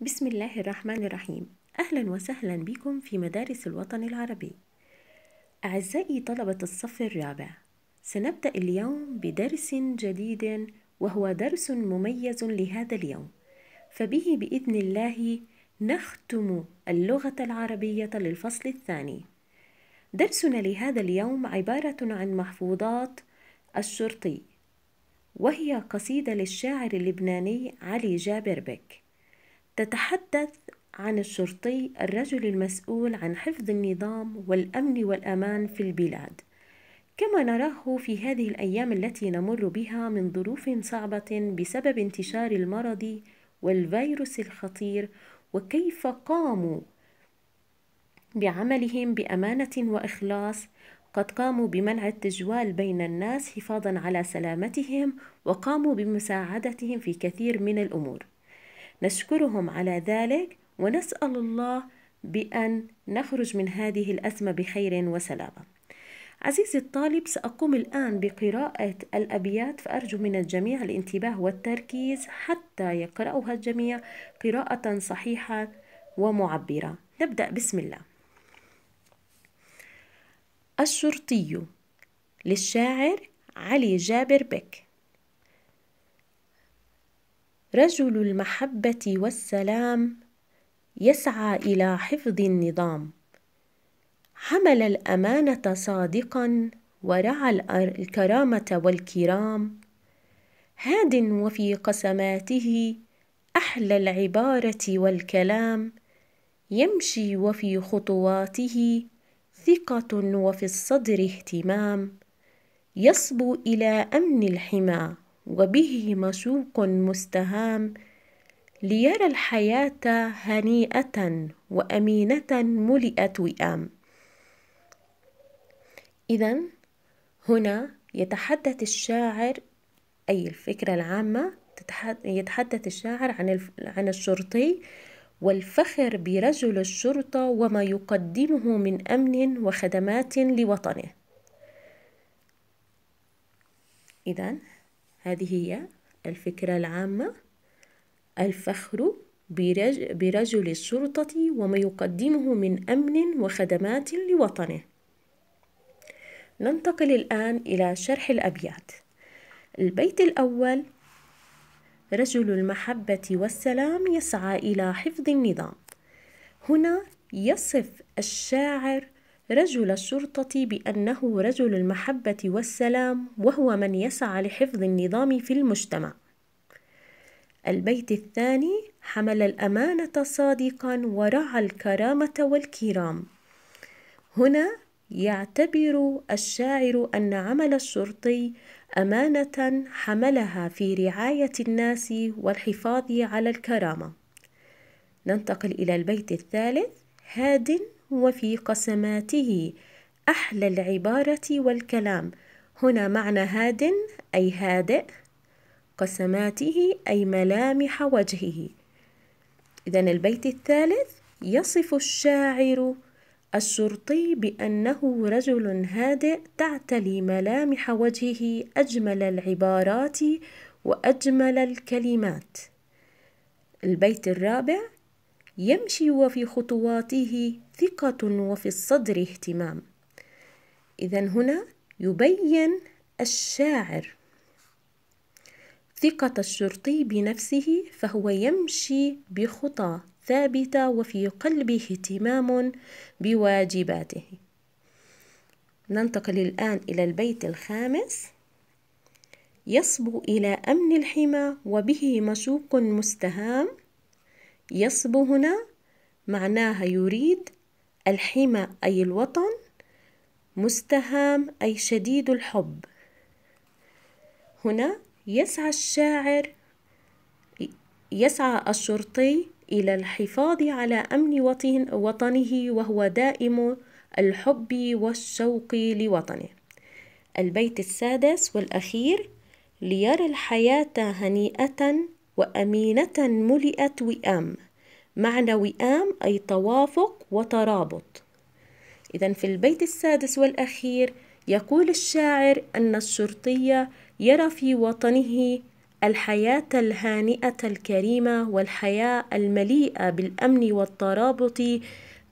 بسم الله الرحمن الرحيم أهلا وسهلا بكم في مدارس الوطن العربي أعزائي طلبة الصف الرابع سنبدأ اليوم بدرس جديد وهو درس مميز لهذا اليوم فبه بإذن الله نختم اللغة العربية للفصل الثاني درسنا لهذا اليوم عبارة عن محفوظات الشرطي وهي قصيدة للشاعر اللبناني علي جابر بك تتحدث عن الشرطي الرجل المسؤول عن حفظ النظام والأمن والأمان في البلاد كما نراه في هذه الأيام التي نمر بها من ظروف صعبة بسبب انتشار المرض والفيروس الخطير وكيف قاموا بعملهم بأمانة وإخلاص قد قاموا بمنع التجوال بين الناس حفاظا على سلامتهم وقاموا بمساعدتهم في كثير من الأمور نشكرهم على ذلك ونسأل الله بأن نخرج من هذه الأزمة بخير وسلامة عزيزي الطالب سأقوم الآن بقراءة الأبيات فأرجو من الجميع الانتباه والتركيز حتى يقرأها الجميع قراءة صحيحة ومعبرة نبدأ بسم الله الشرطي للشاعر علي جابر بك رجل المحبة والسلام يسعى إلى حفظ النظام حمل الأمانة صادقا ورعى الكرامة والكرام هاد وفي قسماته أحلى العبارة والكلام يمشي وفي خطواته ثقة وفي الصدر اهتمام يصبو إلى أمن الحمى وبه مشوق مستهام ليرى الحياة هنيئة وأمينة ملئت وئام إذا هنا يتحدث الشاعر أي الفكرة العامة يتحدث الشاعر عن عن الشرطي والفخر برجل الشرطة وما يقدمه من أمن وخدمات لوطنه إذا هذه هي الفكرة العامة الفخر برجل الشرطة وما يقدمه من أمن وخدمات لوطنه ننتقل الآن إلى شرح الأبيات البيت الأول رجل المحبة والسلام يسعى إلى حفظ النظام هنا يصف الشاعر رجل الشرطة بأنه رجل المحبة والسلام وهو من يسعى لحفظ النظام في المجتمع البيت الثاني حمل الأمانة صادقا ورعى الكرامة والكرام هنا يعتبر الشاعر أن عمل الشرطي امانه حملها في رعايه الناس والحفاظ على الكرامه ننتقل الى البيت الثالث هاد وفي قسماته احلى العباره والكلام هنا معنى هاد اي هادئ قسماته اي ملامح وجهه اذا البيت الثالث يصف الشاعر الشرطي بأنه رجل هادئ تعتلي ملامح وجهه أجمل العبارات وأجمل الكلمات البيت الرابع يمشي وفي خطواته ثقة وفي الصدر اهتمام إذا هنا يبين الشاعر ثقة الشرطي بنفسه فهو يمشي بخطى ثابتة وفي قلبه اهتمام بواجباته ننتقل الآن إلى البيت الخامس يصبو إلى أمن الحمى وبه مشوق مستهام يصبو هنا معناها يريد الحمى أي الوطن مستهام أي شديد الحب هنا يسعى الشاعر يسعى الشرطي إلى الحفاظ على أمن وطنه وهو دائم الحب والشوق لوطنه البيت السادس والأخير ليرى الحياة هنيئة وأمينة ملئت وئام معنى وئام أي توافق وترابط إذا في البيت السادس والأخير يقول الشاعر أن الشرطي يرى في وطنه الحياة الهانئة الكريمة والحياة المليئة بالأمن والترابط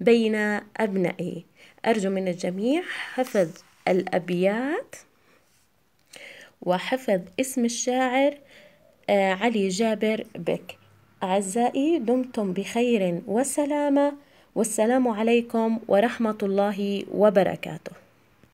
بين أبنائي أرجو من الجميع حفظ الأبيات وحفظ اسم الشاعر آه، علي جابر بك أعزائي دمتم بخير وسلامة والسلام عليكم ورحمة الله وبركاته